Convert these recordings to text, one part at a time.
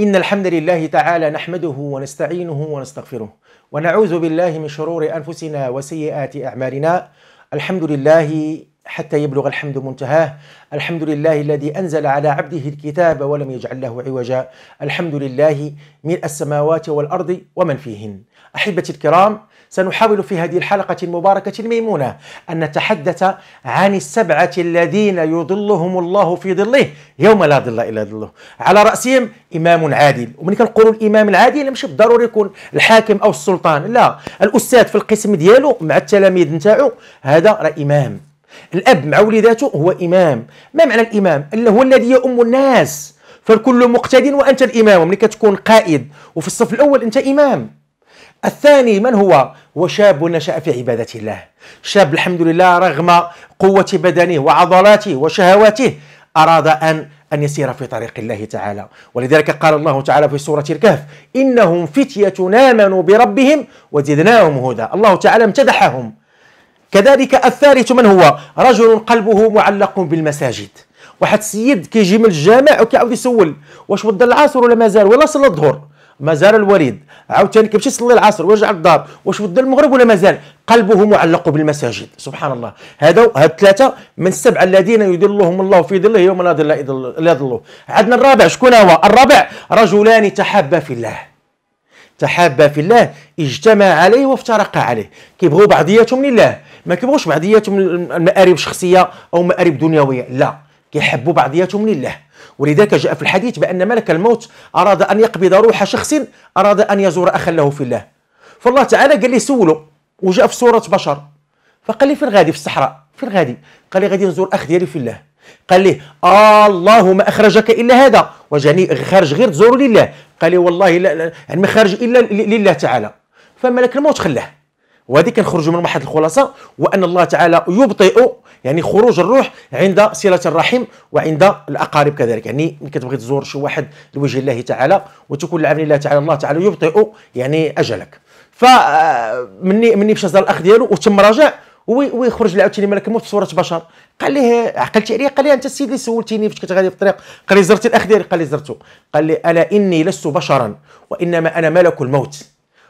إن الحمد لله تعالى نحمده ونستعينه ونستغفره ونعوذ بالله من شرور أنفسنا وسيئات أعمالنا الحمد لله حتى يبلغ الحمد منتهاه الحمد لله الذي أنزل على عبده الكتاب ولم يجعل له عوجا الحمد لله من السماوات والأرض ومن فيهن أحبتي الكرام سنحاول في هذه الحلقة المباركة الميمونة أن نتحدث عن السبعة الذين يظلهم الله في ظله يوم لا ظل إلا ظله على رأسهم إمام عادل ومن كنقولوا الإمام العادل مش بالضروري يكون الحاكم أو السلطان لا الأستاذ في القسم ديالو مع التلاميذ نتاعو هذا راه إمام الأب مع وليداته هو إمام ما معنى الإمام؟ اللي هو الذي يؤم الناس فالكل مقتد وأنت الإمام ومن كتكون قائد وفي الصف الأول أنت إمام الثاني من هو هو شاب نشأ في عبادة الله شاب الحمد لله رغم قوة بدنه وعضلاته وشهواته أراد أن أن يسير في طريق الله تعالى ولذلك قال الله تعالى في سورة الكهف إنهم فتية آمنوا بربهم وزدناهم هدى الله تعالى امتدحهم كذلك الثالث من هو رجل قلبه معلق بالمساجد واحد السيد كيجي من الجامع وكيعاود يسول واش ود العصر ولا مازال ولا صلى الظهر مازال الوريد عاوتاني كيمشي يصلي العصر ويرجع للدار واش ودى المغرب ولا مازال قلبه معلق بالمساجد سبحان الله هذا هاد ثلاثه من السبعه الذين يدلهم الله في ظله يوم لا ظل الا ظله عندنا الرابع شكون هو الرابع رجلان تحابا في الله تحابا في الله اجتمع عليه وافترقا عليه كيبغوا بعضياتهم لله ما كيبغوش بعضياتهم المآرب الشخصيه او مآرب دنيويه لا كيحبوا بعضياتهم لله ولذلك جاء في الحديث بأن ملك الموت أراد أن يقبض روح شخص أراد أن يزور أخا له في الله فالله تعالى قال لي سوله وجاء في سورة بشر فقال لي فين غادي في الصحراء فين غادي قال لي غادي نزور أخ ديالي في الله قال لي آه الله ما أخرجك إلا هذا وجاني خارج غير تزور لله قال لي والله لا, لا يعني ما خارج إلا لله تعالى فملك الموت خلاه وهذه كنخرجوا من واحد الخلاصه وان الله تعالى يبطئ يعني خروج الروح عند صله الرحم وعند الاقارب كذلك يعني ملي كتبغي تزور شي واحد لوجه الله تعالى وتكون العمل الله تعالى الله تعالى يبطئ يعني اجلك فمني آه، مني باش زار الاخ ديالو وتم راجع ويخرج عاوتاني ملك الموت صوره بشر قال ليه عقلتي عليا قال لي انت السيد اللي سولتيني فاش كنت غادي في الطريق قال لي زرت الاخ ديالي قال لي زرته قال لي الا اني لست بشرا وانما انا ملك الموت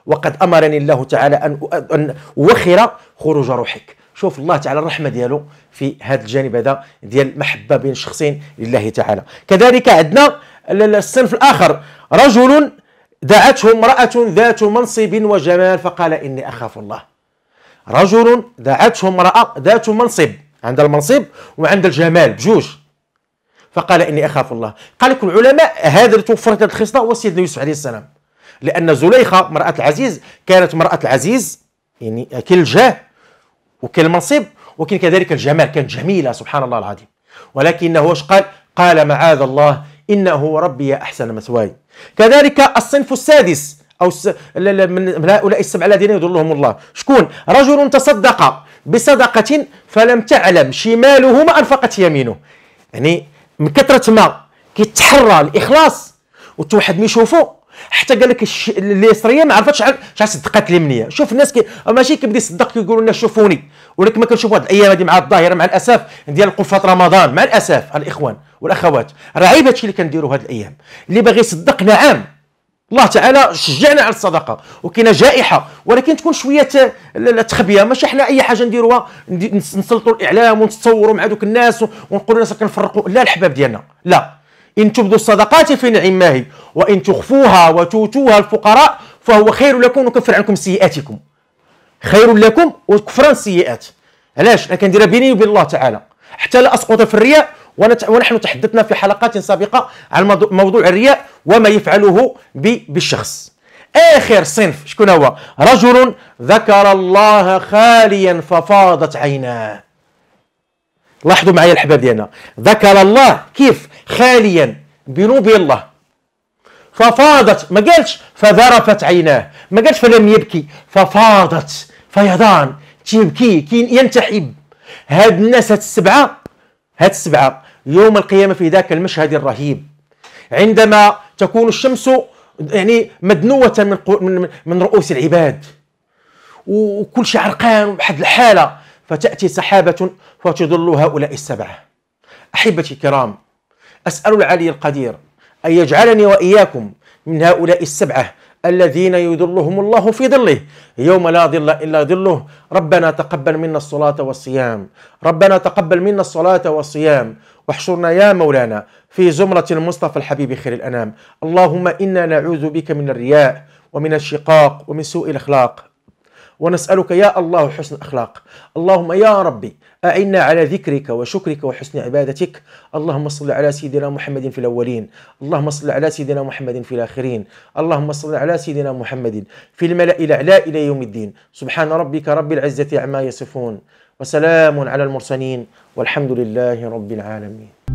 وقد امرني الله تعالى ان ان اوخر خروج روحك شوف الله تعالى الرحمه ديالو في هذا الجانب هذا ديال المحبه بين شخصين لله تعالى كذلك عندنا الصنف الاخر رجل دعته امراه ذات منصب وجمال فقال اني اخاف الله رجل دعته امراه ذات منصب عند المنصب وعند الجمال بجوج فقال اني اخاف الله قال لك العلماء هذا اللي توفرت هذه الخصله هو سيدنا يوسف عليه السلام لأن زليخة مرأة العزيز كانت مرأة العزيز يعني كل جاه وكل منصب ولكن كذلك الجمال كانت جميلة سبحان الله العظيم ولكنه واش قال قال معاذ الله إنه ربي أحسن مثواي كذلك الصنف السادس أو من هؤلاء السبعة الذين يضلهم الله شكون رجل تصدق بصدقة فلم تعلم شماله ما أنفقت يمينه يعني من كثرة ما كيتحرى الإخلاص ما يشوفه حتى قال لك الش... اليسريه ما عرفتش شحال شحال صدقات اليمنيه شوف الناس كي ماشي كيبدا يصدق كيقولوا لنا شوفوني ولكن ما كنشوف هذه الايام هذه مع الظاهره مع الاسف ديال القفات رمضان مع الاسف الاخوان والاخوات راه عيب هادشي اللي كنديروا هاد الايام اللي باغي يصدق نعم الله تعالى شجعنا على الصدقه وكاينه جائحه ولكن تكون شويه التخبيه آه، ماشي حنا اي حاجه نديروها نسلطوا الاعلام ونتصوروا مع دوك الناس ونقولوا الناس كنفرقوا لا الحباب ديالنا لا إن تبدوا الصدقات في ما وإن تخفوها وتؤتوها الفقراء فهو خير لكم ويكفر عنكم سيئاتكم خير لكم وكفران سيئات علاش انا كنديرها بيني وبين الله تعالى حتى لا اسقط في الرياء ونحن تحدثنا في حلقات سابقه عن موضوع الرياء وما يفعله بالشخص اخر صنف شكون هو رجل ذكر الله خاليا ففاضت عيناه لاحظوا معي الحباب ديالنا ذكر الله كيف خاليا بنوب الله ففاضت ما قالش فذرفت عيناه ما قالش فلم يبكي ففاضت فيضان تيبكي كي ينتحب هاد الناس هاد السبعه هاد السبعه يوم القيامه في ذاك المشهد الرهيب عندما تكون الشمس يعني مدنوه من من, من رؤوس العباد وكل شيء عرقان بحد الحاله فتاتي سحابه فتضل هؤلاء السبعه احبتي الكرام أسأل العلي القدير أن يجعلني وإياكم من هؤلاء السبعة الذين يظلهم الله في ظله يوم لا ظل إلا ظله ربنا تقبل منا الصلاة والصيام ربنا تقبل منا الصلاة والصيام واحشرنا يا مولانا في زمرة المصطفى الحبيب خير الأنام اللهم إنا نعوذ بك من الرياء ومن الشقاق ومن سوء الأخلاق ونسألك يا الله حسن الأخلاق اللهم يا ربي أعنا على ذكرك وشكرك وحسن عبادتك اللهم صل على سيدنا محمد في الأولين اللهم صل على سيدنا محمد في الآخرين اللهم صل على سيدنا محمد في الملأ الأعلى إلى يوم الدين سبحان ربك رب العزة عما يصفون وسلام على المرسلين والحمد لله رب العالمين